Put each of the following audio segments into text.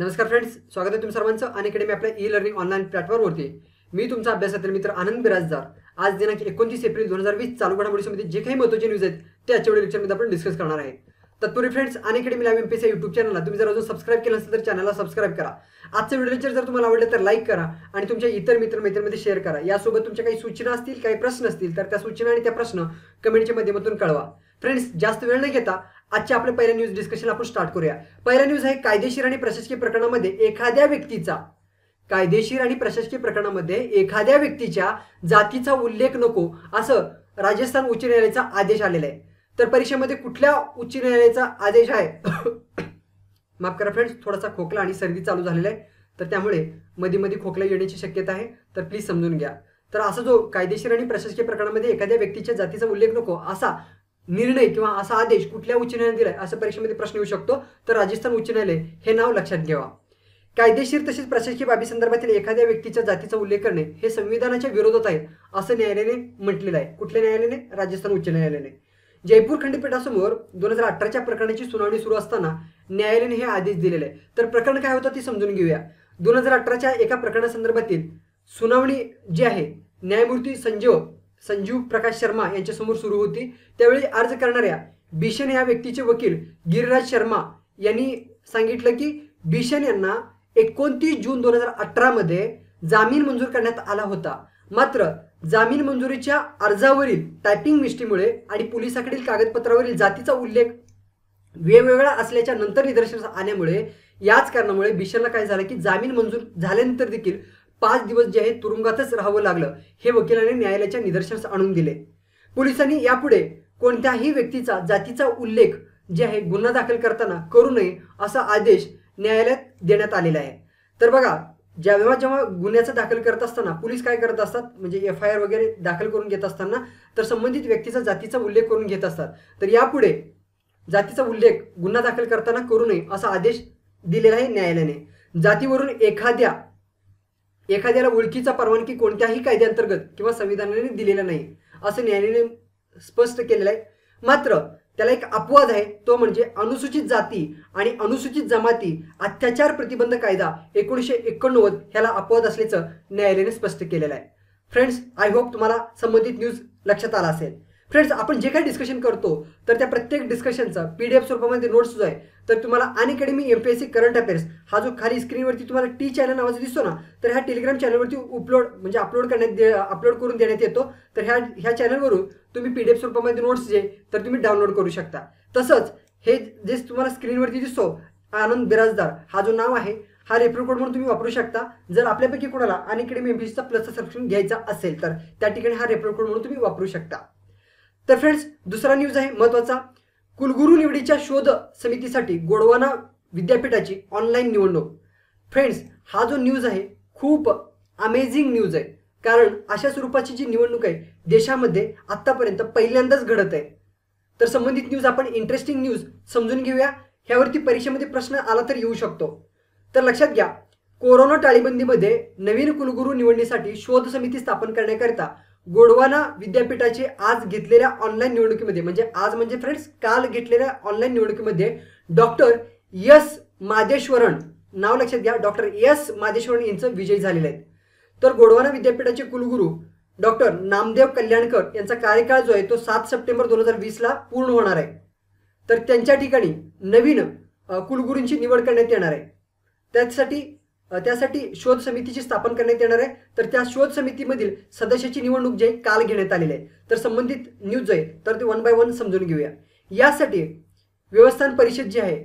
नमस्कार फ्रेंड्स स्वागत आहे तुम्ही सर्वांचं आणि मी आपल्या ई लर्निंग ऑनलाईन प्लॅटफॉर्मवरती मी तुमचा अभ्यासातील मित्र आनंद बिराजदार आज दिनांक एकोणतीस एप्रिल दोन हजार वीस चालू घडामोडीमध्ये जे काही महत्वाचे न्यूज आहेत ते आजच्या व्हिडिओ लेक्चरमध्ये आपण डिस्कस करणार आहे तत्पूर्वी फ्रेंड्स आणि इकडे मी लाईव्ह एमपीसी युट्यूब चॅनलला तुम्ही जर अजून सबस्क्राईब केलं असेल तर चॅनलला सबस्क्राईब करा आजचा व्हिडिओ लेक्चर जर तुम्हाला आवडलं तर लाईक करा आणि तुमच्या इतर मित्र मैत्रिणींमध्ये शेअर करा यासोबत तुमच्या काही सूचना असतील काही प्रश्न असतील तर त्या सूचना आणि त्या प्रश्न कमेंटच्या माध्यमातून कळवा फ्रेंड्स जास्त वेळ न घेता आजच्या आपल्या पहिल्या न्यूज डिस्कशन आपण स्टार्ट करूया पहिला न्यूज आहे कायदेशीर आणि प्रशासकीय प्रकरणामध्ये एखाद्या व्यक्तीचा कायदेशीर आणि प्रशासकीय प्रकरणामध्ये एखाद्या व्यक्तीच्या जातीचा उल्लेख नको असं राजस्थान उच्च न्यायालयाचा आदेश आलेला आहे तर परीक्षेमध्ये कुठल्या उच्च न्यायालयाचा आदेश आहे माफ करा फ्रेंड्स थोडासा खोकला आणि सर्दी चालू झालेला आहे तर त्यामुळे मध्ये मध्ये खोकला येण्याची शक्यता आहे तर प्लीज समजून घ्या तर असा जो कायदेशीर आणि प्रशासकीय प्रकरणामध्ये एखाद्या व्यक्तीच्या जातीचा उल्लेख नको असा निर्णय किंवा असा आदेश कुठल्या उच्च न्यायालयाने दिलाय असा परीक्षेमध्ये प्रश्न येऊ शकतो तर राजस्थान उच्च न्यायालय हे नाव लक्षात घ्यावा कायदेशीर तसेच प्रशासकीय संदर्भातील एखाद्या व्यक्तीच्या जातीचा उल्लेख करणे हे संविधानाच्या विरोधात आहे असं न्यायालयाने म्हटलेलं आहे कुठल्या न्यायालयाने राजस्थान उच्च न्यायालयाने जयपूर खंडपीठासमोर दोन हजार अठराच्या प्रकरणाची सुनावणी सुरू असताना न्यायालयाने हे आदेश दिलेले आहे तर प्रकरण काय होतं ते समजून घेऊया दोन हजार अठराच्या एका प्रकरणासंदर्भातील सुनावणी जी आहे न्यायमूर्ती संजीव संजीव प्रकाश शर्मा यांच्यासमोर सुरू होती त्यावेळी अर्ज करणाऱ्या भीषण या व्यक्तीचे वकील गिरिराज शर्मा यांनी सांगितलं की भीषण यांना एकोणतीस जून दोन हजार अठरामध्ये जामीन मंजूर करण्यात आला होता मात्र जामीन मंजुरीच्या अर्जावरील टायपिंग मिस्टीमुळे आणि पोलिसाकडील कागदपत्रावरील जातीचा उल्लेख वेगवेगळा असल्याच्या नंतर निदर्शनास आल्यामुळे याच कारणामुळे भीषणला काय झालं की जामीन मंजूर झाल्यानंतर देखील पाच दिवस जे आहे तुरुंगातच राहावं लागलं हे वकिलाने न्यायालयाच्या निदर्शनास आणून दिले पोलिसांनी यापुढे कोणत्याही व्यक्तीचा जातीचा उल्लेख जे आहे गुन्हा दाखल करताना करू नये असा आदेश न्यायालयात देण्यात आलेला आहे तर बघा जेव्हा जेव्हा गुन्ह्याचा दाखल करत असताना पोलीस काय करत असतात म्हणजे एफ आय आर वगैरे दाखल करून घेत असताना तर संबंधित व्यक्तीचा जातीचा उल्लेख करून घेत असतात तर यापुढे जातीचा उल्लेख गुन्हा दाखल करताना करू नये असा आदेश दिलेला आहे न्यायालयाने जातीवरून एखाद्या एखाद्याला ओळखीचा परवानगी कोणत्याही कायद्यांतर्गत किंवा संविधानाने दिलेला नाही असं न्यायालयाने स्पष्ट केलेलं आहे मात्र त्याला एक अपवाद आहे तो म्हणजे अनुसूचित जाती आणि अनुसूचित जमाती अत्याचार प्रतिबंध कायदा एकोणीसशे एकोणनव्वद ह्याला अपवाद असल्याचं न्यायालयाने स्पष्ट केलेलं आहे फ्रेंड्स आय होप तुम्हाला संबंधित न्यूज लक्षात आला असेल फ्रेंड्स आपण जे काही डिस्कशन करतो तर त्या प्रत्येक डिस्कशनचा पी डी एफ स्वरूपामध्ये नोट्स जो आहे तर तुम्हाला अन मी M P S C current affairs हा जो खाली स्क्रीनवरती तुम्हाला टी चॅनल नावाचा दिसतो ना तर ह्या टेलिग्राम चॅनलवरती उपलोड म्हणजे अपलोड करण्यात दे अपलोड करून देण्यात येतो तर ह्या ह्या चॅनलवरून तुम्ही पी डी एफ स्वरूपामध्ये नोट्स जे तर तुम्ही डाउनलोड करू शकता तसंच हे जे तुम्हाला स्क्रीनवरती दिसतो आनंद बिराजदार हा जो नाव आहे हा रेफर कोड म्हणून तुम्ही वापरू शकता जर आपल्यापैकी कोणाला अकॅडमी एम पी सीचा प्लसचा सबस्क्रिप्शन घ्यायचा असेल तर त्या ठिकाणी हा रेफर कोड म्हणून तुम्ही वापरू शकता तर फ्रेंड्स दुसरा न्यूज आहे महत्वाचा कुलगुरू निवडीच्या शोध समितीसाठी गोडवाना विद्यापीठाची ऑनलाईन निवडणूक फ्रेंड्स हा जो न्यूज आहे खूप अमेझिंग न्यूज आहे कारण अशा स्वरूपाची जी निवडणूक आहे देशामध्ये आत्तापर्यंत पहिल्यांदाच घडत आहे तर संबंधित न्यूज आपण इंटरेस्टिंग न्यूज समजून घेऊया ह्यावरती परीक्षेमध्ये प्रश्न आला तर येऊ शकतो तर लक्षात घ्या कोरोना टाळेबंदीमध्ये नवीन कुलगुरू निवडणीसाठी शोध समिती स्थापन करण्याकरिता गोडवाना विद्यापीठाचे आज घेतलेल्या ऑनलाईन निवडणुकीमध्ये म्हणजे आज म्हणजे फ्रेंड्स काल घेतलेल्या ऑनलाईन निवडणुकीमध्ये डॉक्टर यस मादेश्वरण नाव लक्षात घ्या डॉक्टर यस मादेश्वरण यांचं विजय झालेलं आहे तर गोडवाना विद्यापीठाचे कुलगुरू डॉक्टर नामदेव कल्याणकर यांचा कार्यकाळ जो आहे तो सात सप्टेंबर दोन हजार वीसला पूर्ण होणार आहे तर त्यांच्या ठिकाणी नवीन कुलगुरूंची निवड करण्यात येणार आहे त्यासाठी त्यासाठी शोध समितीची स्थापन करण्यात येणार आहे तर त्या शोध समितीमधील सदस्याची निवडणूक जे काल घेण्यात आलेली आहे तर संबंधित न्यूज आहे तर ते वन बाय वन समजून घेऊया यासाठी व्यवस्थापन परिषद जी आहे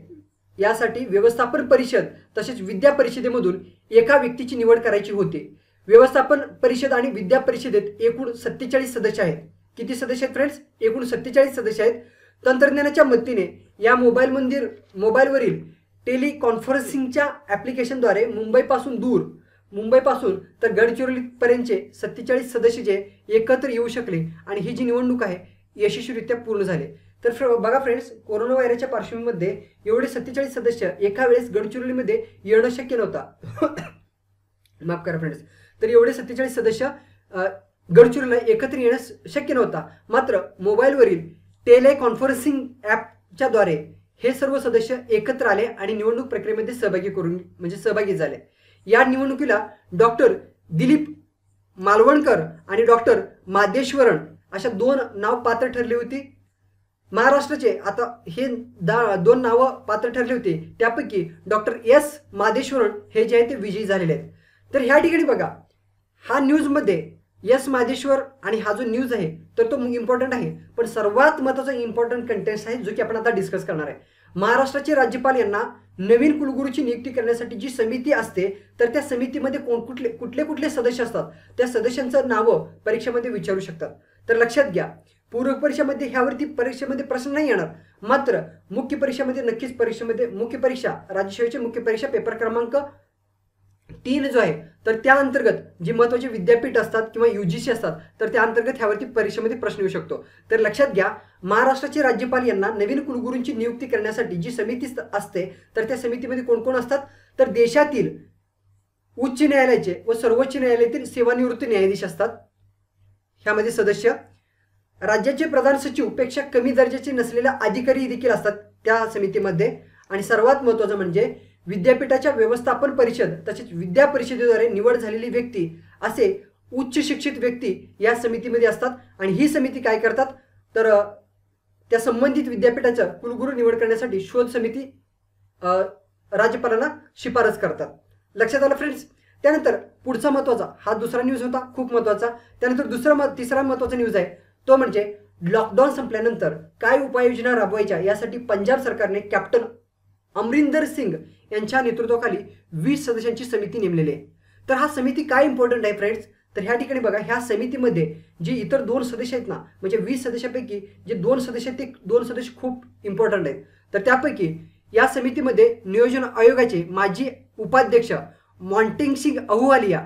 यासाठी व्यवस्थापन परिषद तसेच विद्या परिषदेमधून एका व्यक्तीची निवड करायची होती व्यवस्थापन परिषद आणि विद्या परिषदेत एकूण सत्तेचाळीस सदस्य आहेत किती सदस्य आहेत फ्रेंड्स एकूण सत्तेचाळीस सदस्य आहेत तंत्रज्ञानाच्या मदतीने या मोबाईल मंदिर मोबाईलवरील टेलिकॉन्फरन्सिंगच्या ॲप्लिकेशनद्वारे मुंबईपासून दूर मुंबईपासून तर गडचिरोलीपर्यंतचे सत्तेचाळीस सदस्य जे एकत्र येऊ शकले आणि ही जी निवडणूक आहे यशस्वीरित्या पूर्ण झाले तर फ्र बघा फ्रेंड्स कोरोना व्हायरसच्या पार्श्वभूमीमध्ये एवढे सत्तेचाळीस सदस्य एका वेळेस गडचिरोलीमध्ये येणं शक्य नव्हता माफ करा फ्रेंड्स तर एवढे सत्तेचाळीस सदस्य गडचिरोलीला एकत्र येणं शक्य नव्हता मात्र मोबाईलवरील टेलिकॉन्फरन्सिंग ॲपच्याद्वारे हे सर्व सदस्य एकत्र आले आणि निवडणूक प्रक्रियेमध्ये सहभागी करून म्हणजे सहभागी झाले या निवडणुकीला डॉक्टर दिलीप मालवणकर आणि डॉक्टर मादेश्वरण अशा दोन नाव पात्र ठरली होती महाराष्ट्राचे आता हे दा दोन नावं पात्र ठरली होती त्यापैकी डॉक्टर एस मादेश्वरण हे जे आहे ते विजयी झालेले आहेत तर ह्या ठिकाणी बघा हा न्यूजमध्ये यस माधेश्वर आणि हा जो न्यूज आहे तर तो इम्पॉर्टंट आहे पण सर्वात महत्त्वाचा इम्पॉर्टंट कंटेंट्स आहे जो की आपण आता डिस्कस करणार आहे महाराष्ट्राचे राज्यपाल यांना नवीन कुलगुरूची नियुक्ती करण्यासाठी जी समिती असते तर त्या समितीमध्ये कोण कुठले कुठले कुठले सदस्य असतात त्या सदस्यांचं नावं परीक्षेमध्ये विचारू शकतात तर लक्षात घ्या पूर्व परीक्षेमध्ये ह्यावरती परीक्षेमध्ये प्रश्न नाही येणार मात्र मुख्य परीक्षेमध्ये नक्कीच परीक्षेमध्ये मुख्य परीक्षा राज्यसेवेची मुख्य परीक्षा पेपर क्रमांक तीन जो आहे तर त्या अंतर्गत जी महत्त्वाचे विद्यापीठ असतात किंवा यू असतात तर त्या अंतर्गत ह्यावरती परीक्षेमध्ये प्रश्न येऊ शकतो तर लक्षात घ्या महाराष्ट्राचे राज्यपाल यांना नवीन कुलगुरूंची नियुक्ती करण्यासाठी जी समिती असते तर त्या समितीमध्ये कोण कोण असतात तर देशातील उच्च न्यायालयाचे व सर्वोच्च न्यायालयातील सेवानिवृत्त न्यायाधीश असतात ह्यामध्ये सदस्य राज्याचे प्रधान सचिव पेक्षा कमी दर्जाचे नसलेले अधिकारी देखील असतात त्या समितीमध्ये आणि सर्वात महत्त्वाचं म्हणजे विद्यापीठाच्या व्यवस्थापन परिषद तसेच विद्या परिषदेद्वारे निवड झालेली व्यक्ती असे उच्च शिक्षित व्यक्ती या समितीमध्ये असतात आणि ही समिती काय करतात तर त्या संबंधित विद्यापीठाच्या कुलगुरू निवड करण्यासाठी शोध समिती राज्यपालांना शिफारस करतात लक्षात आलं फ्रेंड्स त्यानंतर पुढचा महत्वाचा हा दुसरा न्यूज होता खूप महत्त्वाचा त्यानंतर दुसरा म तिसरा महत्त्वाचा न्यूज आहे तो म्हणजे लॉकडाऊन संपल्यानंतर काय उपाययोजना राबवायच्या यासाठी पंजाब सरकारने कॅप्टन अमरिंदर सिंग यांच्या नेतृत्वाखाली वीस सदस्यांची समिती नेमलेली आहे तर हा समिती काय इम्पॉर्टंट आहे फ्रेंड्स तर ह्या ठिकाणी बघा ह्या समितीमध्ये जे इतर दोन सदस्य आहेत ना म्हणजे वीस सदस्यापैकी जे दोन सदस्य ते दोन सदस्य खूप इम्पॉर्टंट आहेत तर त्यापैकी या समितीमध्ये नियोजन आयोगाचे माजी उपाध्यक्ष मॉन्टिंग सिंग अहुवालिया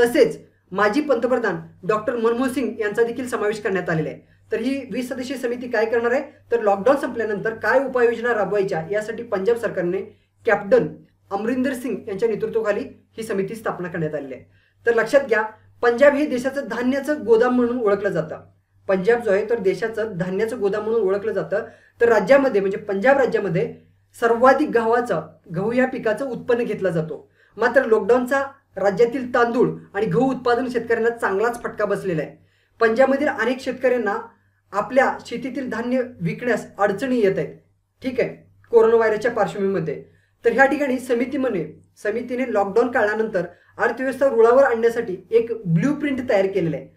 तसेच माजी पंतप्रधान डॉक्टर मनमोहन सिंग यांचा देखील समावेश करण्यात आलेला आहे तर ही वीस सदस्यीय समिती काय करणार आहे तर लॉकडाऊन संपल्यानंतर काय उपाययोजना राबवायच्या यासाठी पंजाब सरकारने कॅप्टन अमरिंदर सिंग यांच्या नेतृत्वाखाली ही समिती स्थापना करण्यात आलेली आहे तर लक्षात घ्या पंजाब हे देशाचं धान्याचं गोदाम म्हणून ओळखलं जातं पंजाब जो आहे तर देशाचं धान्याचं गोदाम म्हणून ओळखलं जातं तर राज्यामध्ये म्हणजे पंजाब राज्यामध्ये सर्वाधिक गव्हाचं गहू या पिकाचं उत्पन्न घेतला जातो मात्र लॉकडाऊनचा राज्यातील तांदूळ आणि गहू उत्पादन शेतकऱ्यांना चांगलाच फटका बसलेला आहे पंजाबमधील अनेक शेतकऱ्यांना आपल्या शेतीतील धान्य विकण्यास अडचणी येत आहेत ठीक आहे कोरोना व्हायरसच्या पार्श्वभूमीमध्ये तर ह्या ठिकाणी समितीमध्ये समितीने लॉकडाऊन काळानंतर अर्थव्यवस्था रुळावर आणण्यासाठी एक ब्ल्यू प्रिंट तयार केलेलं आहे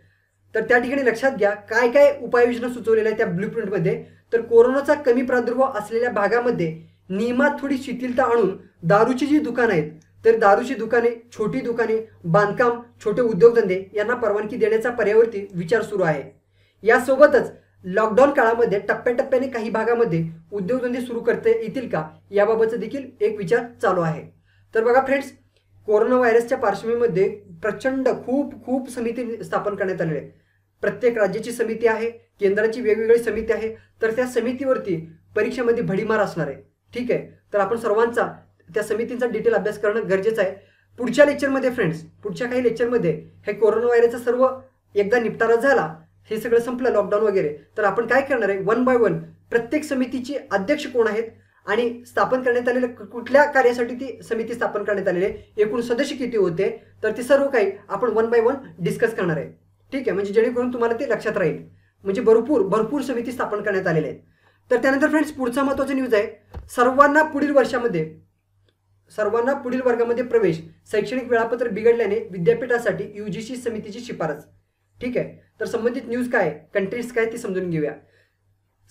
तर त्या ठिकाणी लक्षात घ्या काय काय उपाययोजना सुचवलेल्या आहेत त्या ब्ल्यू प्रिंटमध्ये तर कोरोनाचा कमी प्रादुर्भाव असलेल्या भागामध्ये नियमात थोडी शिथिलता आणून दारूची जी दुकानं आहेत तर दारूची दुकाने छोटी दुकाने बांधकाम छोटे उद्योगधंदे यांना परवानगी देण्याचा पर्यावरती विचार सुरू आहे यासोबतच लॉकडाऊन काळामध्ये टप्प्याटप्प्याने काही भागामध्ये उद्योगधंदे सुरू करता येतील का याबाबतचा देखील एक विचार चालू आहे तर बघा फ्रेंड्स कोरोना व्हायरसच्या पार्श्वभूमीमध्ये प्रचंड खूप खूप समिती स्थापन करण्यात आलेले आहे प्रत्येक राज्याची समिती आहे केंद्राची वेगवेगळी समिती आहे तर त्या समितीवरती परीक्षेमध्ये भडीमार असणार आहे ठीक आहे तर आपण सर्वांचा त्या समितींचा डिटेल अभ्यास करणं गरजेचं आहे पुढच्या लेक्चरमध्ये फ्रेंड्स पुढच्या काही लेक्चरमध्ये हे कोरोना व्हायरसचा सर्व एकदा निपटारा झाला हे सगळं संपलं लॉकडाऊन वगैरे तर आपण काय करणार आहे वन बाय वन प्रत्येक समितीची अध्यक्ष कोण आहेत आणि स्थापन करण्यात आलेल्या कुठल्या कार्यासाठी ती समिती स्थापन करण्यात आलेली आहे एकूण सदस्य किती होते तर ते सर्व काही आपण वन बाय वन डिस्कस करणार आहे ठीक आहे म्हणजे जेणेकरून तुम्हाला ते लक्षात राहील म्हणजे भरपूर भरपूर समिती स्थापन करण्यात आलेल्या आहेत तर त्यानंतर फ्रेंड्स पुढचा महत्त्वाचा न्यूज आहे सर्वांना पुढील वर्षामध्ये सर्वांना पुढील वर्गामध्ये प्रवेश शैक्षणिक वेळापत्र बिघडल्याने विद्यापीठासाठी यूजीसी समितीची शिफारस ठीक आहे तर संबंधित न्यूज काय कंट्रीज काय ते समजून घेऊया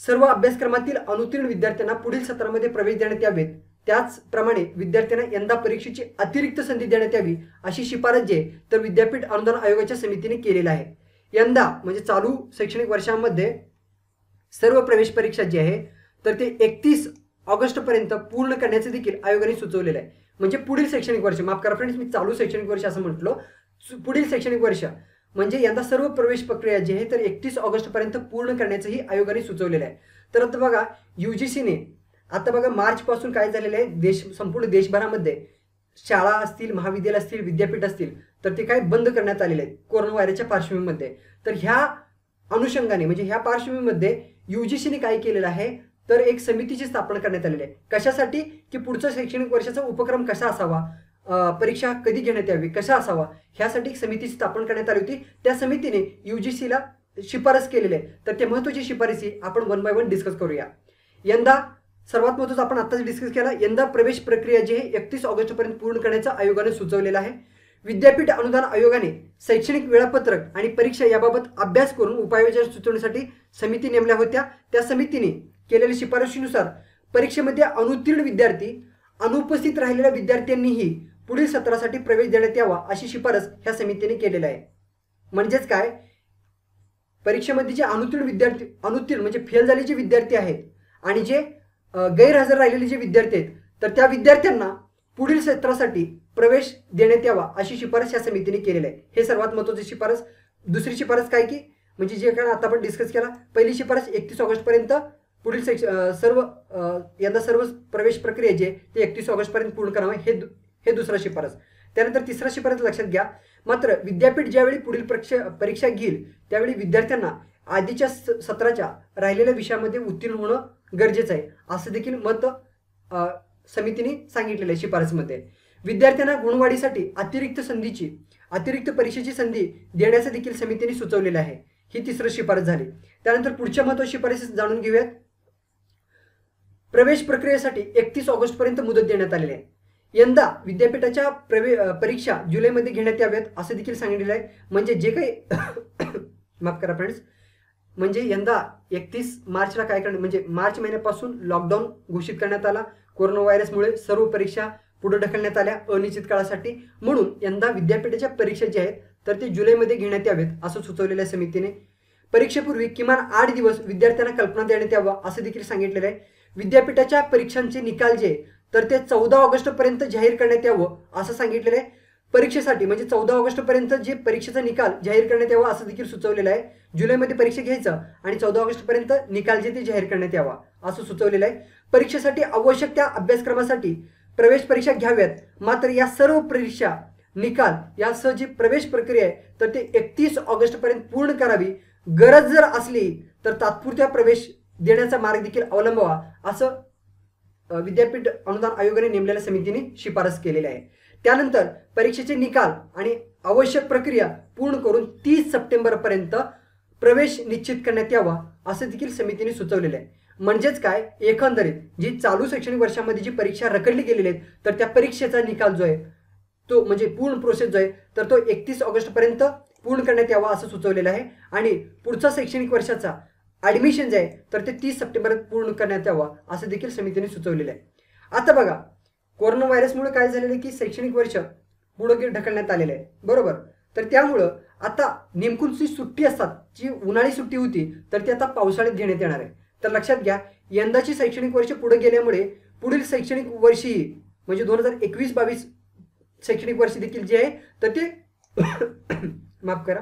सर्व अभ्यासक्रमातील अनुत्तीर्ण विद्यार्थ्यांना पुढील सत्रामध्ये प्रवेश देण्यात यावेत त्याचप्रमाणे विद्यार्थ्यांना यंदा परीक्षेची अतिरिक्त संधी देण्यात यावी अशी शिफारस जे तर विद्यापीठ अनुदान आयोगाच्या समितीने केलेलं आहे यंदा म्हणजे चालू शैक्षणिक वर्षामध्ये सर्व प्रवेश परीक्षा जी आहे तर ते एकतीस ऑगस्टपर्यंत पूर्ण करण्याचे देखील आयोगाने सुचवलेलं आहे म्हणजे पुढील शैक्षणिक वर्ष माफ करा फ्रेंड्स मी चालू शैक्षणिक वर्ष असं म्हटलो पुढील शैक्षणिक वर्ष म्हणजे यंदा सर्व प्रवेश प्रक्रिया जी आहे तर एकतीस ऑगस्टपर्यंत पूर्ण करण्याचंही आयोगाने सुचवलेलं आहे तर आता बघा यू जी सीने आता बघा मार्चपासून काय झालेलं आहे देश संपूर्ण देशभरामध्ये शाळा असतील महाविद्यालय असतील विद्यापीठ असतील तर ते काय बंद करण्यात आलेले आहेत कोरोना व्हायरसच्या पार्श्वभूमीमध्ये तर ह्या अनुषंगाने म्हणजे ह्या पार्श्वभूमीमध्ये यू जी सीने काय केलेलं आहे तर एक समितीची स्थापना करण्यात आलेली आहे कशासाठी की पुढचं शैक्षणिक वर्षाचा उपक्रम कसा असावा परीक्षा कधी घेण्यात यावी कशा असावा ह्यासाठी समिती स्थापन करण्यात आली होती त्या समितीने यू जी सीला शिफारस केलेली आहे तर ते महत्त्वाची शिफारसी आपण वन बाय वन डिस्कस करूया यंदा सर्वात महत्त्वाचं आपण आताच डिस्कस केला यंदा प्रवेश प्रक्रिया जी आहे एकतीस ऑगस्टपर्यंत पूर्ण करण्याचा आयोगाने सुचवलेलं आहे विद्यापीठ अनुदान आयोगाने शैक्षणिक वेळापत्रक आणि परीक्षा याबाबत अभ्यास करून उपाययोजना सुचवण्यासाठी समिती नेमल्या होत्या त्या समितीने केलेल्या शिफारशीनुसार परीक्षेमध्ये अनुत्तीर्ण विद्यार्थी अनुपस्थित राहिलेल्या विद्यार्थ्यांनीही पुढील सत्रासाठी प्रवेश देण्यात यावा अशी शिफारस ह्या समितीने केलेली आहे म्हणजेच काय परीक्षेमध्ये जे अनुत्तीर्ण विद्यार्थी अनुत्तीर्ण म्हणजे फेल झाले जे विद्यार्थी आहेत आणि जे गैरहजर राहिलेले जे विद्यार्थी आहेत तर त्या विद्यार्थ्यांना पुढील सत्रासाठी प्रवेश देण्यात यावा अशी शिफारस या समितीने केलेली आहे हे सर्वात महत्वाची शिफारस दुसरी शिफारस काय की म्हणजे जे काय आता आपण डिस्कस केला पहिली शिफारस एकतीस ऑगस्टपर्यंत पुढील सर्व यंदा सर्व प्रवेश प्रक्रिया जे ते एकतीस ऑगस्टपर्यंत पूर्ण करावं हे हे दुसरा शिफारस त्यानंतर तिसरा शिफारस लक्षात घ्या मात्र विद्यापीठ ज्यावेळी पुढील परीक्षा परीक्षा घेईल त्यावेळी विद्यार्थ्यांना आधीच्या सत्राच्या राहिलेल्या विषयामध्ये उत्तीर्ण होणं गरजेचं आहे असं देखील मत समितीने सांगितलेलं आहे शिफारसमध्ये विद्यार्थ्यांना गुणवाढीसाठी अतिरिक्त संधीची अतिरिक्त परीक्षेची संधी देण्याचं देखील समितीने सुचवलेलं आहे ही तिसरं शिफारस झाली त्यानंतर पुढच्या महत्वाची शिफारस जाणून घेऊयात प्रवेश प्रक्रियेसाठी एकतीस ऑगस्टपर्यंत मुदत देण्यात आलेली आहे यंदा विद्यापीठाच्या प्रवे परीक्षा जुलैमध्ये घेण्यात याव्यात असं देखील सांगितलेलं आहे म्हणजे जे काही माफ करा फ्रेंड्स म्हणजे यंदा एकतीस मार्चला काय करणार म्हणजे मार्च महिन्यापासून लॉकडाऊन घोषित करण्यात आला कोरोना व्हायरसमुळे सर्व परीक्षा पुढे ढकलण्यात आल्या अनिश्चित काळासाठी म्हणून यंदा विद्यापीठाच्या परीक्षा ज्या आहेत तर ते जुलैमध्ये घेण्यात याव्यात असं सुचवलेल्या समितीने परीक्षेपूर्वी किमान आठ दिवस विद्यार्थ्यांना कल्पना देण्यात यावा असं देखील सांगितलेलं आहे विद्यापीठाच्या परीक्षांचे निकाल जे तर ते चौदा पर्यंत जाहीर करण्यात यावं असं सांगितलेलं आहे परीक्षेसाठी म्हणजे चौदा पर्यंत जे परीक्षेचा निकाल जाहीर करण्यात यावा असं देखील सुचवलेलं आहे जुलैमध्ये परीक्षा घ्यायचं आणि चौदा पर्यंत निकाल जे ते जाहीर करण्यात यावा असं सुचवलेलं आहे परीक्षेसाठी आवश्यक त्या अभ्यासक्रमासाठी प्रवेश परीक्षा घ्याव्यात मात्र या सर्व परीक्षा निकाल यासह जी प्रवेश प्रक्रिया आहे तर ते एकतीस पर्यंत पूर्ण करावी गरज जर असली तर तात्पुरत्या प्रवेश देण्याचा मार्ग देखील अवलंबवा असं विद्यापीठ अनुदान आयोगाने नेमलेल्या समितीने शिफारस केलेली आहे त्यानंतर परीक्षेचे निकाल आणि आवश्यक प्रक्रिया पूर्ण करून तीस सप्टेंबरपर्यंत प्रवेश निश्चित करण्यात यावा असं देखील समितीने सुचवलेलं आहे म्हणजेच काय एकंदरीत जी चालू शैक्षणिक वर्षामध्ये जी परीक्षा रखडली गेलेली आहेत तर त्या परीक्षेचा निकाल जो आहे तो म्हणजे पूर्ण प्रोसेस जो आहे तर तो एकतीस ऑगस्टपर्यंत पूर्ण करण्यात यावा असं सुचवलेलं आहे आणि पुढचा शैक्षणिक वर्षाचा ॲडमिशन जे आहे तर ते तीस सप्टेंबर पूर्ण करण्यात यावं असं देखील समितीने सुचवलेलं आहे आता बघा कोरोना व्हायरसमुळे काय झालेलं आहे की शैक्षणिक वर्ष पुढे ढकलण्यात आलेलं आहे बरोबर तर त्यामुळं आता नेमकून जी सुट्टी असतात जी उन्हाळी सुट्टी होती तर ती आता पावसाळ्यात घेण्यात येणार आहे तर लक्षात घ्या यंदाची शैक्षणिक वर्ष पुढे गेल्यामुळे पुढील शैक्षणिक वर्षी म्हणजे दोन हजार एकवीस बावीस शैक्षणिक वर्ष देखील जे आहे तर ते माफ करा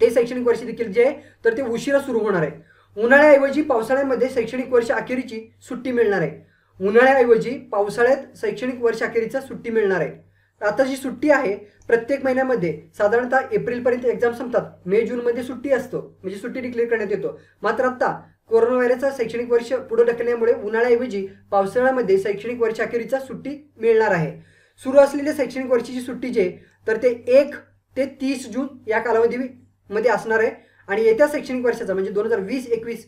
ते शैक्षणिक वर्ष देखील जे आहे तर ते उशिरा सुरू होणार आहे उन्हाळ्याऐवजी पावसाळ्यामध्ये शैक्षणिक वर्ष अखेरीची सुट्टी मिळणार आहे उन्हाळ्याऐवजी पावसाळ्यात शैक्षणिक वर्ष अखेरीचा सुट्टी मिळणार आहे आता जी सुट्टी आहे प्रत्येक महिन्यामध्ये साधारणतः एप्रिलपर्यंत एक्झाम संपतात मे जूनमध्ये सुट्टी असतो म्हणजे सुट्टी डिक्लेअर करण्यात येतो मात्र आता कोरोना व्हायरसचा शैक्षणिक वर्ष पुढे ढकलल्यामुळे उन्हाळ्याऐवजी पावसाळ्यामध्ये शैक्षणिक वर्ष अखेरीचा सुट्टी मिळणार आहे सुरू असलेल्या शैक्षणिक वर्षाची सुट्टी जे तर ते एक ते तीस जून या कालावधी मध्ये असणार आहे आणि येत्या शैक्षणिक वर्षाचा म्हणजे दोन हजार वीस एकवीस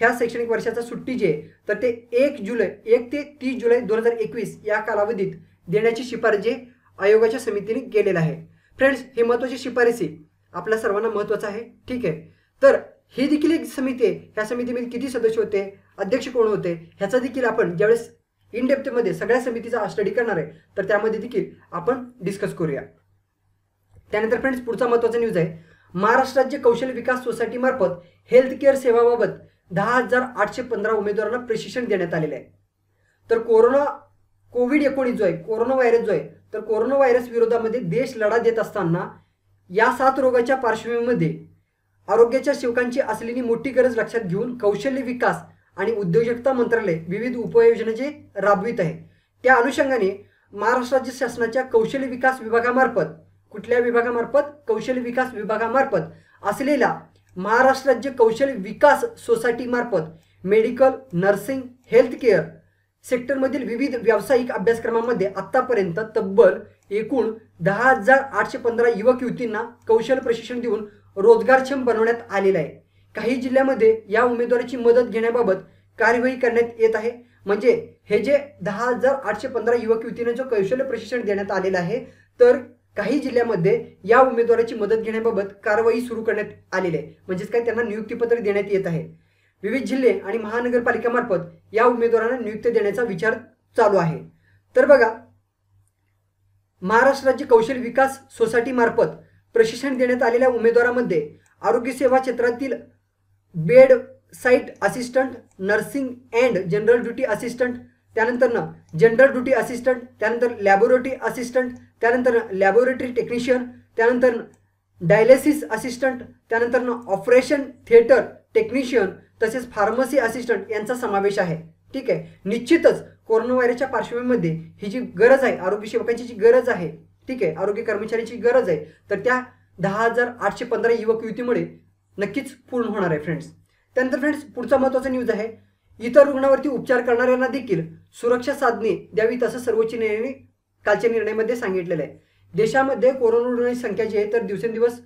ह्या शैक्षणिक वर्षाचा सुट्टी जी आहे तर ते एक जुलै एक ते तीस जुलै दोन हजार एकवीस या कालावधीत देण्याची शिफारस जी आयोगाच्या समितीने केलेली आहे फ्रेंड्स हे महत्वाची शिफारसी आपल्या सर्वांना महत्वाचं आहे ठीक आहे तर ही देखील एक समिती आहे ह्या समितीमध्ये किती सदस्य होते अध्यक्ष कोण होते ह्याचा देखील आपण ज्यावेळेस इन डेप्थमध्ये सगळ्या समितीचा स्टडी करणार आहे तर त्यामध्ये देखील आपण डिस्कस करूया त्यानंतर फ्रेंड्स पुढचा महत्त्वाचा न्यूज आहे महाराष्ट्र राज्य कौशल्य विकास सोसायटीमार्फत हेल्थ केअर सेवाबाबत दहा हजार आठशे पंधरा उमेदवारांना प्रशिक्षण देण्यात आलेलं आहे तर कोरोना कोविड एकोणीस जो आहे कोरोना व्हायरस जो आहे तर कोरोना व्हायरस विरोधामध्ये देश लढा देत असताना या सात रोगाच्या पार्श्वभूमीमध्ये आरोग्याच्या सेवकांची असलेली मोठी गरज लक्षात घेऊन कौशल्य विकास आणि उद्योजकता मंत्रालय विविध उपाययोजना जे राबवित आहे त्या अनुषंगाने महाराष्ट्र राज्य शासनाच्या कौशल्य विकास विभागामार्फत कुठल्या विभागामार्फत कौशल्य विकास विभागामार्फत असलेला महाराष्ट्र राज्य कौशल्य विकास सोसायटीमार्फत मेडिकल नर्सिंग हेल्थकेअर सेक्टरमधील विविध व्यावसायिक अभ्यासक्रमामध्ये आत्तापर्यंत तब्बल एकूण दहा हजार आठशे पंधरा युवक युवतींना कौशल्य प्रशिक्षण देऊन रोजगारक्षम बनवण्यात आलेलं आहे काही जिल्ह्यामध्ये या उमेदवाराची मदत घेण्याबाबत कार्यवाही करण्यात येत आहे म्हणजे हे जे दहा हजार आठशे पंधरा युवक युवतींना जो कौशल्य प्रशिक्षण देण्यात आलेलं आहे तर काही जिल्ह्यामध्ये या उमेदवाराची मदत घेण्याबाबत कारवाई सुरू करण्यात आलेली आहे म्हणजेच काय त्यांना नियुक्तीपत्र देण्यात येत आहे विविध जिल्हे आणि मार्फत या उमेदवारांना नियुक्ती देण्याचा विचार चालू आहे तर बघा महाराष्ट्र राज्य कौशल्य विकास सोसायटीमार्फत प्रशिक्षण देण्यात आलेल्या उमेदवारामध्ये आरोग्य सेवा क्षेत्रातील bedside assistant nursing and general duty assistant त्यानंतर ना जनरल ड्युटी असिस्टंट त्यानंतर लॅबोरेटरी असिस्टंट त्यानंतर लॅबोरेटरी टेक्निशियन त्यानंतर डायलिसिस असिस्टंट त्यानंतर ना ऑपरेशन थिएटर टेक्निशियन तसेच फार्मसी असिस्टंट यांचा समावेश आहे ठीक आहे निश्चितच कोरोना व्हायरसच्या पार्श्वभूमीमध्ये ही जी गरज आहे आरोग्य सेवकांची जी गरज आहे ठीक आहे आरोग्य कर्मचाऱ्यांची गरज आहे तर त्या दहा हजार आठशे पंधरा युवक युतीमुळे नक्कीच पूर्ण होणार आहे फ्रेंड्स त्यानंतर फ्रेंड्स पुढचा महत्त्वाचा न्यूज आहे इतर रुग्णावरती उपचार करणाऱ्यांना देखील सुरक्षा साधने द्यावीत असं सर्वोच्च न्यायालयाने कालच्या निर्णयामध्ये सांगितलेलं आहे देशामध्ये कोरोना रुग्णांची संख्या जी आहे तर दिवसेंदिवस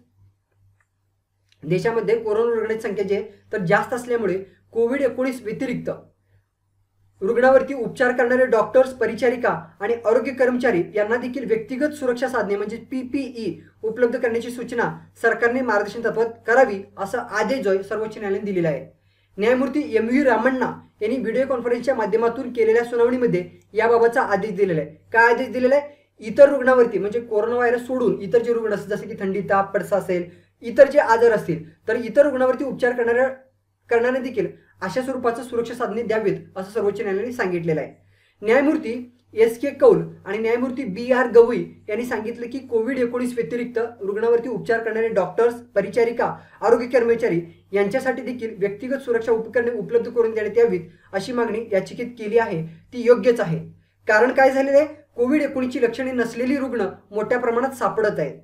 देशामध्ये कोरोना रुग्णांची संख्या जी आहे तर जास्त असल्यामुळे कोविड एकोणीस व्यतिरिक्त रुग्णावरती उपचार करणारे डॉक्टर्स परिचारिका आणि आरोग्य कर्मचारी यांना देखील व्यक्तिगत सुरक्षा साधने म्हणजे पीपीई उपलब्ध करण्याची सूचना सरकारने मार्गदर्शन तत्वात करावी असं आदेश जो सर्वोच्च न्यायालयाने दिलेला आहे न्यायमूर्ती एम व्ही रामण्णा यांनी व्हिडिओ कॉन्फरन्सच्या माध्यमातून केलेल्या सुनावणीमध्ये याबाबतचा आदेश दिलेला आहे काय आदेश दिलेला आहे इतर रुग्णावरती म्हणजे कोरोना व्हायरस सोडून इतर जे रुग्ण असतील जसे की थंडी ताप पडसा असेल इतर जे आजार असतील तर इतर रुग्णावरती उपचार करणाऱ्या करणारे देखील अशा स्वरूपाचं सुरक्षा साधने द्यावीत असं सर्वोच्च न्यायालयाने सांगितलेलं आहे न्यायमूर्ती एस के कौल आणि न्यायमूर्ती बी आर गवई यांनी सांगितलं की कोविड एकोणीस व्यतिरिक्त रुग्णावरती उपचार करणारे डॉक्टर्स परिचारिका आरोग्य कर्मचारी यांच्यासाठी देखील व्यक्तिगत सुरक्षा उपकरणे उपलब्ध करून देण्यात यावीत अशी मागणी याचिकेत केली आहे ती योग्यच आहे कारण काय झालेलं आहे कोविड एकोणीसची लक्षणे नसलेली रुग्ण मोठ्या प्रमाणात सापडत आहेत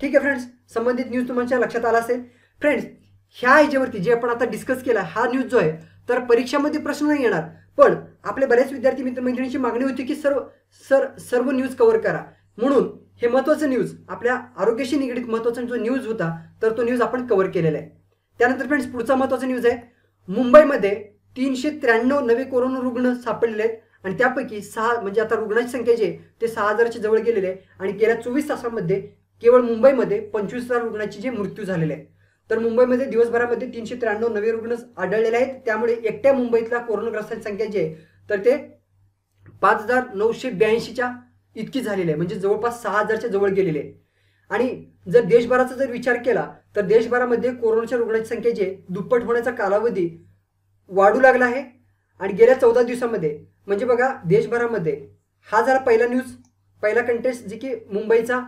ठीक आहे फ्रेंड्स संबंधित न्यूज तुमच्या लक्षात आला असेल फ्रेंड्स ह्या ह्याच्यावरती जे आपण आता डिस्कस केला हा न्यूज जो आहे तर परीक्षामध्ये प्रश्न नाही येणार पण आपले बऱ्याच विद्यार्थी मित्रमैत्रिणींची मागणी होती की सर्व सर सर्व न्यूज कव्हर करा म्हणून हे महत्त्वाचं न्यूज आपल्या आरोग्याशी निगडीत महत्वाचा जो न्यूज होता तर तो न्यूज आपण कव्हर केलेला आहे त्यानंतर फ्रेंड्स पुढचा महत्त्वाचा न्यूज आहे मुंबईमध्ये तीनशे त्र्याण्णव नवे कोरोना रुग्ण सापडलेले आहेत आणि त्यापैकी सहा म्हणजे आता रुग्णांची संख्या जी आहे ते सहा हजारच्या जवळ गेलेले आहे आणि गेल्या चोवीस तासांमध्ये केवळ मुंबईमध्ये पंचवीस हजार रुग्णांची जे मृत्यू झालेले आहेत तर मुंबईमध्ये दिवसभरामध्ये तीनशे त्र्याण्णव नवे रुग्ण आढळलेले आहेत त्यामुळे एकट्या मुंबईतल्या कोरोनाग्रस्तांची संख्या जी आहे तर ते पाच हजार नऊशे ब्याऐंशीच्या इतकी झालेली आहे म्हणजे जवळपास सहा हजारच्या जवळ गेलेले आहे आणि जर देशभराचा जर विचार केला तर देशभरामध्ये कोरोनाच्या संख्या जे दुप्पट होण्याचा कालावधी वाढू लागला आहे आणि गेल्या चौदा दिवसामध्ये म्हणजे बघा देशभरामध्ये हा झाला पहिला न्यूज पहिला कंटेस्ट जे की मुंबईचा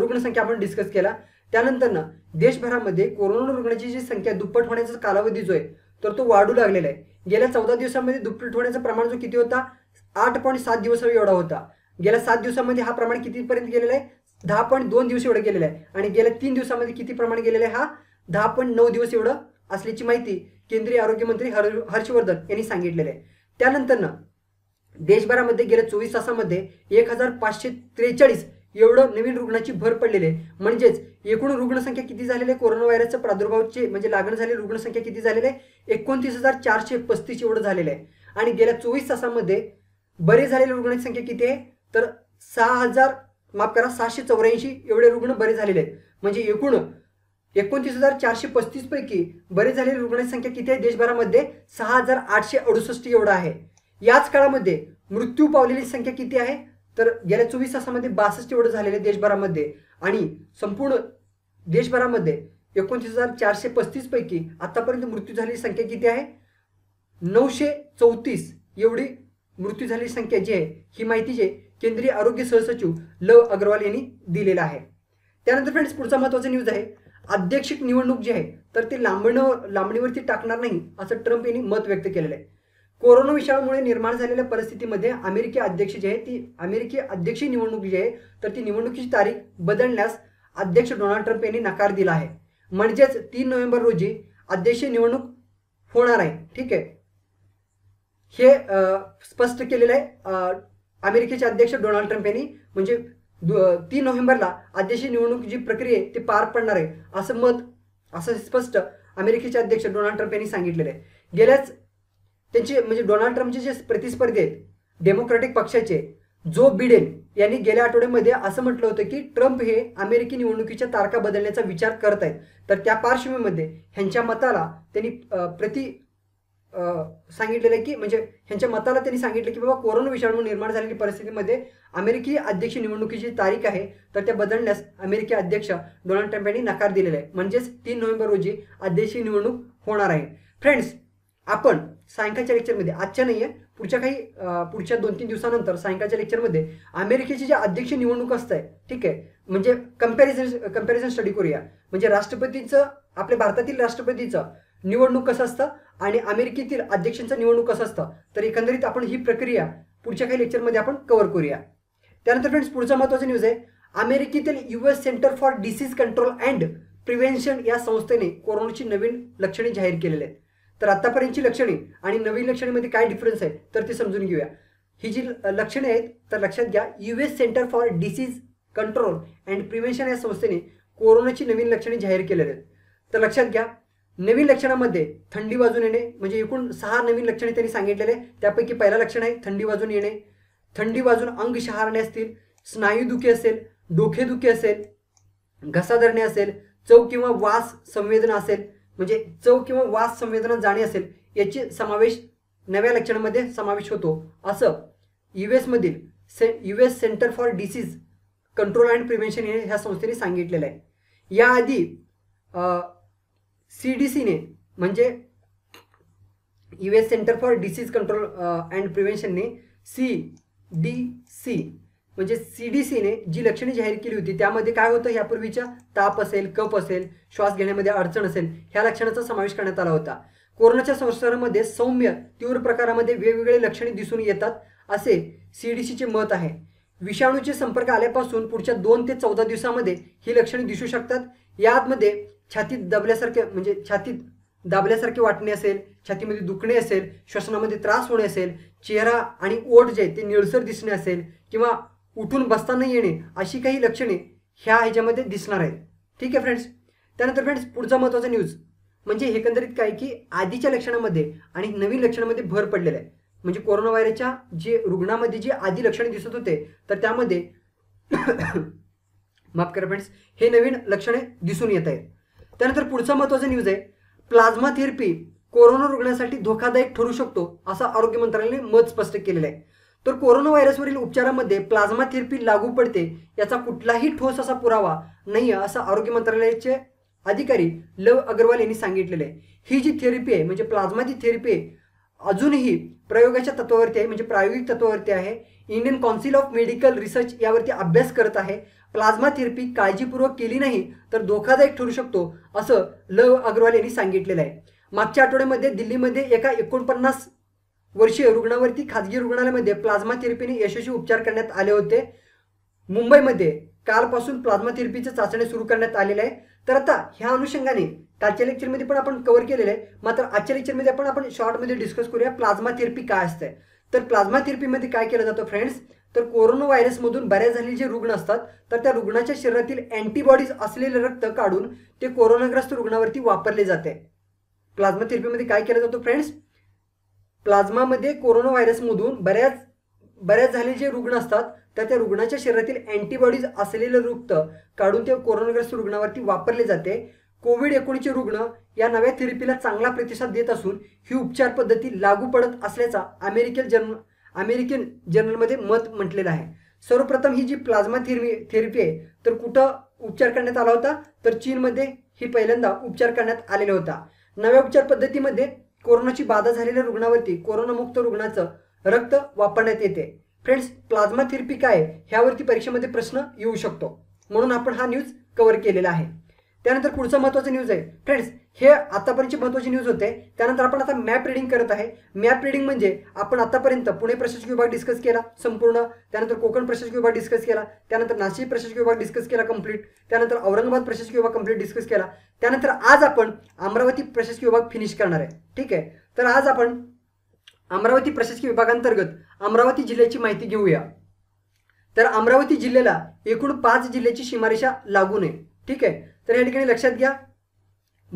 रुग्णसंख्या आपण डिस्कस केला त्यानंतर ना देशभरामध्ये कोरोना रुग्णाची जी संख्या दुप्पट होण्याचा कालावधी जो आहे तर तो वाढू लागलेला आहे गेल्या चौदा दिवसामध्ये दुप्पट होण्याचं प्रमाण जो किती होता आठ पॉईंट सात दिवस एवढा होता गेल्या सात दिवसामध्ये हा प्रमाण कितीपर्यंत गेलेला आहे दहा पॉईंट दोन दिवस एवढं गेलेलं आहे आणि गेल्या तीन दिवसामध्ये किती प्रमाण गेलेलं आहे हा दहा पॉईंट नऊ दिवस एवढं असल्याची माहिती केंद्रीय आरोग्य मंत्री हर हर्षवर्धन यांनी सांगितलेलं आहे त्यानंतरनं देशभरामध्ये गेल्या चोवीस तासामध्ये एक हजार पाचशे त्रेचाळीस एवढं नवीन रुग्णाची भर पडलेली आहे म्हणजेच एकूण रुग्णसंख्या किती झालेली आहे कोरोना व्हायरसच्या प्रादुर्भावचे म्हणजे लागण झालेली रुग्णसंख्या किती झालेली आहे एकोणतीस हजार चारशे पस्तीस एवढं झालेलं आहे आणि गेल्या चोवीस तासामध्ये बरे झालेल्या रुग्णांची संख्या किती आहे तर सहा हजार माफ करा सहाशे चौऱ्याऐंशी एवढे रुग्ण बरे झालेले आहेत म्हणजे एकूण एकोणतीस हजार चारशे पस्तीस पैकी बरे झालेली रुग्णांची संख्या किती आहे देशभरामध्ये सहा हजार आठशे अडुसष्ट एवढा आहे याच काळामध्ये मृत्यू पावलेली संख्या किती आहे तर गेल्या चोवीस तासामध्ये बासष्ट एवढं झालेले देशभरामध्ये आणि संपूर्ण देशभरामध्ये एकोणतीस हजार चारशे पस्तीस पैकी आतापर्यंत मृत्यू झालेली संख्या किती आहे नऊशे चौतीस एवढी मृत्यू झालेली संख्या जी आहे ही माहिती जे केंद्रीय आरोग्य सहसचिव लव अग्रवाल यांनी दिलेला आहे त्यानंतर फ्रेंड्स पुढचा महत्वाचा न्यूज आहे अध्यक्षिक निवडणूक जी आहे तर ते लांबण लांबणीवरती टाकणार नाही असं ट्रम्प यांनी मत व्यक्त केलेलं आहे कोरोना विषाणूमुळे निर्माण झालेल्या परिस्थितीमध्ये अमेरिकी अध्यक्ष जे आहे ती अमेरिकी अध्यक्ष निवडणूक जी आहे तर ती निवडणुकीची तारीख बदलण्यास अध्यक्ष डोनाल्ड ट्रम्प यांनी नकार दिला आहे म्हणजेच तीन नोव्हेंबर रोजी अध्यक्ष निवडणूक होणार आहे ठीक आहे हे स्पष्ट केलेलं आहे अमेरिकेचे अध्यक्ष डोनाल्ड ट्रम्प यांनी म्हणजे तीन नोव्हेंबरला अध्यक्षीय निवडणूक जी प्रक्रिया आहे ती पार पडणार आहे असं मत असं स्पष्ट अमेरिकेचे अध्यक्ष डोनाल्ड ट्रम्प यांनी सांगितलेलं आहे गेल्याच त्यांचे म्हणजे डोनाल्ड ट्रम्पचे जे प्रतिस्पर्धी आहेत डेमोक्रॅटिक पक्षाचे जो बिडेन यांनी गेल्या आठवड्यामध्ये असं म्हटलं होतं की ट्रम्प हे अमेरिकी निवडणुकीच्या तारखा बदलण्याचा विचार करत आहेत तर त्या पार्श्वभूमीमध्ये ह्यांच्या मताला त्यांनी प्रति सांगितलेलं आहे की म्हणजे ह्यांच्या मताला त्यांनी सांगितलं की बाबा कोरोना विषाणू निर्माण झालेली परिस्थितीमध्ये अमेरिकी अध्यक्ष निवडणुकीची तारीख आहे तर त्या बदलण्यास अमेरिकी अध्यक्ष डोनाल्ड ट्रम्प यांनी नकार दिलेला आहे म्हणजेच तीन नोव्हेंबर रोजी अध्यक्षीय निवडणूक होणार आहे फ्रेंड्स आपण सायंकाळच्या लेक्चरमध्ये आजच्या नाही आहे पुढच्या काही पुढच्या दोन तीन दिवसानंतर सायंकाळच्या लेक्चरमध्ये अमेरिकेची जी अध्यक्ष निवडणूक आहे ठीक आहे म्हणजे कम्पॅरिझन कम्पॅरिझन स्टडी करूया म्हणजे राष्ट्रपतीचं आपल्या भारतातील राष्ट्रपतीचं निवडणूक कसं असतं आणि अमेरिकेतील अध्यक्षांचा निवडणूक कसं असतं तर एकंदरीत आपण ही प्रक्रिया पुढच्या काही लेक्चरमध्ये आपण कव्हर करूया त्यानंतर फ्रेंड्स पुढचा महत्त्वाचा न्यूज आहे अमेरिकेतील U S centre for disease control and prevention या संस्थेने कोरोनाची नवीन लक्षणे जाहीर केलेली आहेत तर आतापर्यंतची लक्षणे आणि नवीन लक्षणेमध्ये काय डिफरन्स आहे तर ते समजून घेऊया ही जी लक्षणे आहेत तर लक्षात घ्या U S centre for disease control and prevention या संस्थेने कोरोनाची नवीन लक्षणे जाहीर केलेली आहेत तर लक्षात घ्या नवीन लक्षणामध्ये थंडी वाजून येणे म्हणजे एकूण सहा नवीन लक्षणे त्यांनी सांगितलेले त्यापैकी पहिलं लक्षण आहे थंडी वाजून येणे थंडी वाजून अंग शहारणे असतील स्नायूदुखी असेल डोकेदुखी असेल घसा धरणे असेल चव किंवा वास संवेदना असेल म्हणजे चव किंवा वास संवेदना जाणे असेल याची समावेश नव्या लक्षणामध्ये समावेश होतो असं यू एसमधील से U S centre for disease control and prevention हे ह्या संस्थेने सांगितलेलं आहे याआधी सी डी सीने म्हणजे U S centre for disease control and प्रिव्हेन्शनने सी डी सी म्हणजे सी डी सीने जी लक्षणे जाहीर केली होती त्यामध्ये काय होतं यापूर्वीच्या ताप असेल कप असेल श्वास घेण्यामध्ये अडचण असेल ह्या लक्षणाचा समावेश करण्यात आला होता कोरोनाच्या संसर्गामध्ये सौम्य तीव्र प्रकारामध्ये वेगवेगळे लक्षणे दिसून येतात असे सी डी सीचे मत आहे विषाणूचे संपर्क आल्यापासून पुढच्या दोन ते चौदा दिवसामध्ये ही लक्षणे दिसू शकतात यामध्ये छातीत दबल्यासारखे म्हणजे छातीत दाबल्यासारखे वाटणे असेल छातीमध्ये दुखणे असेल श्वसनामध्ये त्रास होणे असेल चेहरा आणि ओठ जे ते निळसर दिसणे असेल किंवा उठून बसताना येणे अशी काही लक्षणे ह्या ह्याच्यामध्ये दिसणार आहेत ठीक आहे फ्रेंड्स त्यानंतर फ्रेंड्स पुढचा महत्त्वाचा न्यूज म्हणजे एकंदरीत काय की आधीच्या लक्षणामध्ये आणि नवीन लक्षणामध्ये भर पडलेला आहे म्हणजे कोरोना व्हायरसच्या जे रुग्णामध्ये जे आधी लक्षणे दिसत होते तर त्यामध्ये माफ करा फ्रेंड्स हे नवीन लक्षणे दिसून येत आहेत त्यानंतर पुढचा महत्वाचा न्यूज आहे प्लाझ्मा थेरपी कोरोना रुग्णासाठी धोकादायक ठरू शकतो असं आरोग्य मंत्रालयाने मत स्पष्ट केलेलं आहे तर कोरोना व्हायरसवरील उपचारामध्ये प्लाझ्मा थेरपी लागू पडते याचा कुठलाही ठोस असा पुरावा नाही आहे असं आरोग्य मंत्रालयाचे अधिकारी लव अग्रवाल यांनी सांगितलेलं आहे ही जी थेरपी आहे म्हणजे प्लाझ्मा थेरपी आहे अजूनही प्रयोगाच्या तत्वावरती आहे म्हणजे प्रायोगिक तत्वावरती आहे Indian council of medical research यावरती अभ्यास करत आहे प्लाझ्मा थेरपी काळजीपूर्वक केली नाही तर धोकादायक ठरू शकतो असं लव अग्रवाल यांनी सांगितलेलं आहे मागच्या आठवड्यामध्ये दिल्लीमध्ये एका एकोणपन्नास वर्षीय रुग्णावरती खाजगी रुग्णालयामध्ये प्लाझ्मा थेरपीने यशस्वी उपचार करण्यात आले होते मुंबईमध्ये कालपासून प्लाझ्मा थेरपीचे चाचण्या सुरू करण्यात आलेल्या आहे तर आता ह्या अनुषंगाने कालच्या लेक्चरमध्ये पण आपण कव्हर केलेलं आहे मात्र आजच्या लेक्चरमध्ये आपण आपण शॉर्टमध्ये डिस्कस करूया प्लाझ्मा थेरपी काय असते तर प्लाझ्मा थेरपीमध्ये काय केलं जातं फ्रेंड्स तर कोरोना व्हायरसमधून बरे झालेले जे रुग्ण असतात तर त्या रुग्णाच्या शरीरातील अँटीबॉडीज असलेले रक्त काढून ते कोरोनाग्रस्त रुग्णावरती वापरले जाते प्लाझ्मा थेरपीमध्ये काय केलं जातो फ्रेंड्स प्लाझ्मामध्ये कोरोना व्हायरसमधून बऱ्याच बऱ्याच झालेले जे रुग्ण असतात तर त्या रुग्णाच्या शरीरातील अँटीबॉडीज असलेलं रक्त काढून ते कोरोनाग्रस्त रुग्णावरती वापरले जाते कोविड एकोणीसचे रुग्ण या नव्या थेरपीला चांगला प्रतिसाद देत असून ही उपचार पद्धती लागू पडत असल्याचा अमेरिकेत जन अमेरिकन जर्नलमध्ये मत म्हटलेलं आहे सर्वप्रथम ही जी प्लाझ्मा थेरपी थेरपी आहे तर कुठं उपचार करण्यात आला होता तर चीनमध्ये ही पहिल्यांदा उपचार करण्यात आलेला होता नव्या उपचार पद्धतीमध्ये कोरोनाची बाधा झालेल्या रुग्णावरती कोरोनामुक्त रुग्णाचं रक्त वापरण्यात येते फ्रेंड्स प्लाझ्मा थेरपी काय ह्यावरती परीक्षेमध्ये प्रश्न येऊ शकतो म्हणून आपण हा न्यूज कव्हर केलेला आहे त्यानंतर पुढचं महत्त्वाचं न्यूज आहे फ्रेंड्स हे आतापर्यंतची महत्त्वाची न्यूज होते त्यानंतर आपण आता मॅप रिडिंग करत आहे मॅप रिडिंग म्हणजे आपण आतापर्यंत पुणे प्रशासकीय विभाग डिस्कस केला संपूर्ण त्यानंतर कोकण प्रशासकीय विभाग डिस्कस केला त्यानंतर नाशिक प्रशासकीय विभाग डिस्कस केला कंप्लीट त्यानंतर औरंगाबाद प्रशासकीय विभाग कंप्लीट डिस्कस केला त्यानंतर आज आपण अमरावती प्रशासकीय विभाग फिनिश करणार आहे ठीक आहे तर आज आपण अमरावती प्रशासकीय विभागांतर्गत अमरावती जिल्ह्याची माहिती घेऊया तर अमरावती जिल्ह्याला एकूण पाच जिल्ह्याची सीमारेषा लागू नये ठीक आहे तर या ठिकाणी लक्षात घ्या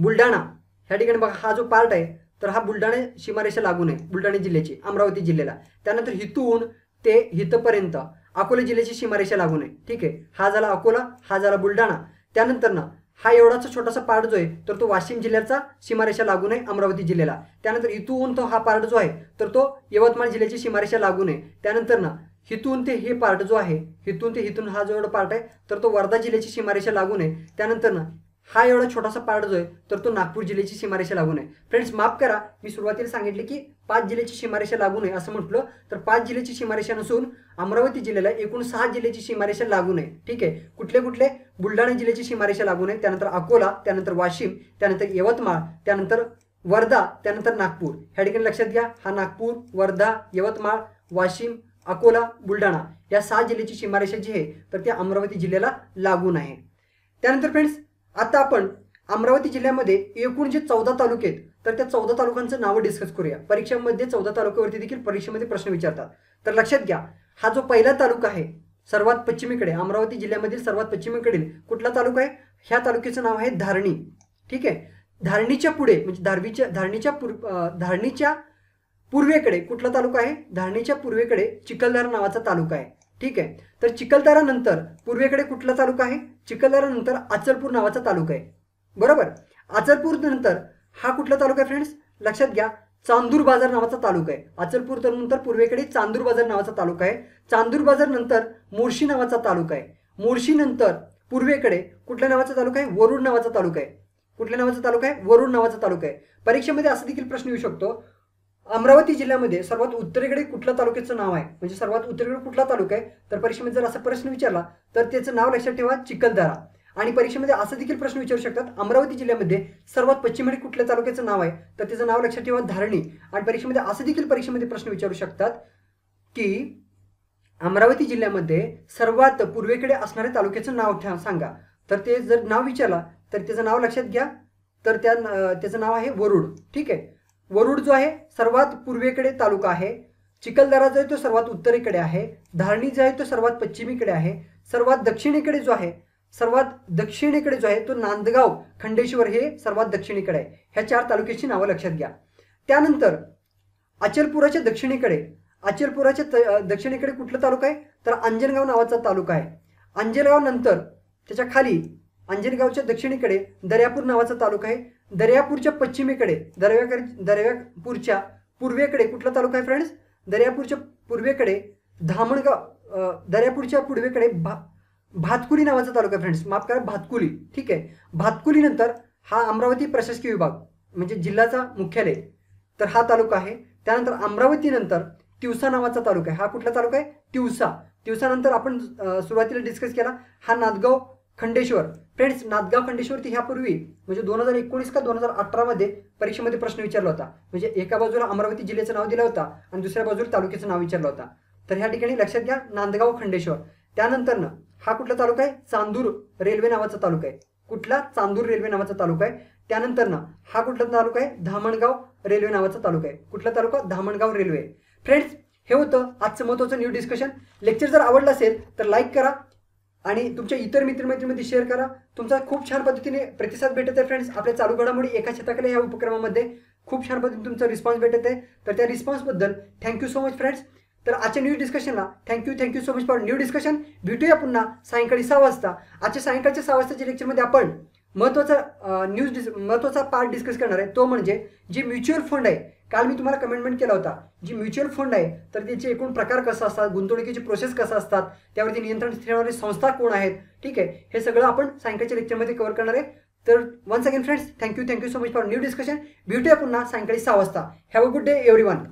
बुलढाणा ह्या ठिकाणी बघा हा जो पार्ट आहे तर हा बुलढाणा सीमारेषा लागून आहे बुलढाणा जिल्ह्याची अमरावती जिल्ह्याला त्यानंतर हितूहून ते हितपर्यंत अकोला जिल्ह्याची सीमारेषा लागून आहे ठीक आहे हा झाला अकोला हा झाला बुलढाणा त्यानंतर ना हा एवढाचा छोटासा पार्ट जो आहे तर तो वाशिम जिल्ह्याचा सीमारेषा लागून आहे अमरावती जिल्ह्याला त्यानंतर इथून तो हा पार्ट जो आहे तर तो यवतमाळ जिल्ह्याची सीमारेषा लागून आहे त्यानंतर ना हिथून ते हे पार्ट जो आहे हिथून ते हिथून हा जो एवढा पार्ट आहे तर तो वर्धा जिल्ह्याची सीमारेषा लागून आहे त्यानंतर ना हा एवढा छोटासा पार्ट जो आहे तर तो नागपूर जिल्ह्याची सीमारेषा लागून आहे फ्रेंड्स माफ करा मी सुरुवातीला सांगितले की पाच जिल्ह्याची सीमारेषा लागून आहे असं म्हटलं तर पाच जिल्ह्याची सीमारेषा नसून अमरावती जिल्ह्याला एकूण सहा जिल्ह्याची सीमारेषा लागून आहे ठीक आहे कुठले कुठले बुलढाणा जिल्ह्याची सीमारेषा लागून आहे त्यानंतर अकोला त्यानंतर वाशिम त्यानंतर यवतमाळ त्यानंतर वर्धा त्यानंतर नागपूर ह्या ठिकाणी लक्षात घ्या हा नागपूर वर्धा यवतमाळ वाशिम अकोला बुलढाणा या सहा जिल्ह्याची सीमारेषा जी आहे तर ती अमरावती जिल्ह्याला लागून आहे त्यानंतर फ्रेंड्स आता आपण अमरावती जिल्ह्यामध्ये एकूण जे चौदा तालुके आहेत तर त्या चौदा तालुक्यांचं नावं डिस्कस करूया परीक्षेमध्ये चौदा तालुक्यावरती देखील परीक्षेमध्ये प्रश्न विचारतात तर लक्षात घ्या हा जो पहिला तालुका आहे सर्वात पश्चिमेकडे अमरावती जिल्ह्यामधील सर्वात पश्चिमेकडील कुठला तालुका आहे ह्या तालुक्याचं नाव आहे धारणी ठीक आहे धारणीच्या पुढे म्हणजे धारवीच्या धारणीच्या पूर्व धारणीच्या पूर्वेकडे कुठला तालुका आहे धारणीच्या पूर्वेकडे चिखलदारा नावाचा तालुका आहे ठीक आहे तर चिखलदारानंतर पूर्वेकडे कुठला तालुका आहे चिखलदारानंतर आचलपूर नावाचा तालुका आहे बरोबर आचलपूर नंतर हा कुठला तालुका आहे फ्रेंड्स लक्षात घ्या चांदूर बाजार नावाचा तालुका आहे आचलपूर तर नंतर पूर्वेकडे चांदूर बाजार नावाचा तालुका आहे चांदूर बाजार नंतर मोर्शी नावाचा तालुका आहे मोर्शी पूर्वेकडे कुठल्या नावाचा तालुका आहे वरुड नावाचा तालुका आहे कुठल्या नावाचा तालुका आहे वरुड नावाचा तालुका आहे परीक्षेमध्ये असा देखील प्रश्न येऊ शकतो अमरावती जिल्ह्यामध्ये सर्वात उत्तरेकडे कुठल्या तालुक्याचं नाव आहे म्हणजे सर्वात उत्तरेकडे कुठला तालुका आहे तर परीक्षेमध्ये जर असा प्रश्न विचारला तर त्याचं नाव लक्षात ठेवा चिखलदरा आणि परीक्षेमध्ये असं देखील प्रश्न विचारू शकतात अमरावती जिल्ह्यामध्ये सर्वात पश्चिमेकडे कुठल्या तालुक्याचं नाव आहे तर त्याचं नाव लक्षात ठेवा धारणी आणि परीक्षेमध्ये असं देखील परीक्षेमध्ये प्रश्न विचारू शकतात की अमरावती जिल्ह्यामध्ये सर्वात पूर्वेकडे असणाऱ्या तालुक्याचं नाव सांगा तर ते जर नाव विचारला तर त्याचं नाव लक्षात घ्या तर त्या त्याचं नाव आहे वरुड ठीक आहे वरुड जो आहे सर्वात पूर्वेकडे तालुका आहे चिखलदरा जो आहे तो सर्वात उत्तरेकडे आहे धारणी जो आहे तो सर्वात पश्चिमेकडे आहे सर्वात दक्षिणेकडे जो आहे सर्वात दक्षिणेकडे जो आहे तो नांदगाव खंडेश्वर हे सर्वात दक्षिणेकडे आहे ह्या चार तालुक्याची नावं लक्षात घ्या त्यानंतर अचलपुराच्या दक्षिणेकडे अचलपुराच्या दक्षिणेकडे कुठला तालुका आहे तर अंजनगाव नावाचा तालुका आहे अंजनगाव नंतर त्याच्या खाली अंजनगावच्या दक्षिणेकडे दर्यापूर नावाचा तालुका आहे दर्यापूरच्या पश्चिमेकडे दर्याकडे दर्यापूरच्या पूर्वेकडे कुठला तालुका आहे फ्रेंड्स दर्यापूरच्या पूर्वेकडे धामणगाव दर्यापूरच्या पूर्वेकडे भा भातकुली नावाचा तालुका आहे फ्रेंड्स माफ करा भातकुली ठीक आहे भातकुलीनंतर हा अमरावती प्रशासकीय विभाग म्हणजे जिल्ह्याचा मुख्यालय तर हा तालुका आहे त्यानंतर अमरावतीनंतर तिवसा नावाचा तालुका आहे हा कुठला तालुका आहे तिवसा तिवसानंतर आपण सुरुवातीला डिस्कस केला हा नादगाव खंडेश्वर फ्रेंड्स नादगाव खंडेश्वरती ह्यापूर्वी म्हणजे दोन हजार एकोणीस का दोन हजार अठरामध्ये परीक्षेमध्ये प्रश्न विचारला होता म्हणजे एका बाजूला अमरावती जिल्ह्याचं नाव दिलं होतं आणि दुसऱ्या बाजूला तालुक्याचं नाव विचारलं होता तर ह्या ठिकाणी लक्षात घ्या नांदगाव खंडेश्वर त्यानंतरनं हा कुठला तालुका आहे चांदूर रेल्वे नावाचा तालुका आहे कुठला चांदूर रेल्वे नावाचा तालुका आहे त्यानंतरनं हा कुठला तालुका आहे धामणगाव रेल्वे नावाचा तालुका आहे कुठला तालुका धामणगाव रेल्वे फ्रेंड्स हे होतं आजचं महत्त्वाचं न्यू डिस्कशन लेक्चर जर आवडलं असेल तर लाईक करा आणि तुमच्या इतर मित्रमैत्रीमध्ये शेअर करा तुमचा खूप छान पद्धतीने प्रतिसाद भेटत आहे फ्रेंड्स आपल्या चालू घडामोडी एका शतकाला या उपक्रमामध्ये खूप छान पद्धतीने तुमचा रिस्पॉन्स भेटत आहे तर त्या रिस्पॉन्सबद्दल थँक्यू सो मच फ्रेंड्स तर आजच्या न्यू डिस्कशनला thank you thank you so much for new discussion भेटूया पुन्हा सायंकाळी सहा वाजता आजच्या सायंकाळच्या सहा वाजताच्या लेक्चरमध्ये आपण महत्त्वाचा न्यूज डिस महत्त्वाचा पार्ट डिस्कस करणार आहे तो म्हणजे जे म्युच्युअल फंड आहे काल मी तुम्हाला कमेंटमेंट केला होता जी म्युच्युअल फंड आहे तर त्याचे एकूण प्रकार कसं असतात गुंतवणुकीचे प्रोसेस कसं असतात त्यावरती नियंत्रण ठेवणारे संस्था कोण आहेत ठीक आहे हे सगळं आपण सायंकाळच्या लेक्चरमध्ये कव्हर करणार आहे तर once again friends thank you thank you so much for new discussion भेटूया पुन्हा सायंकाळी सहा वाजता have a good day every one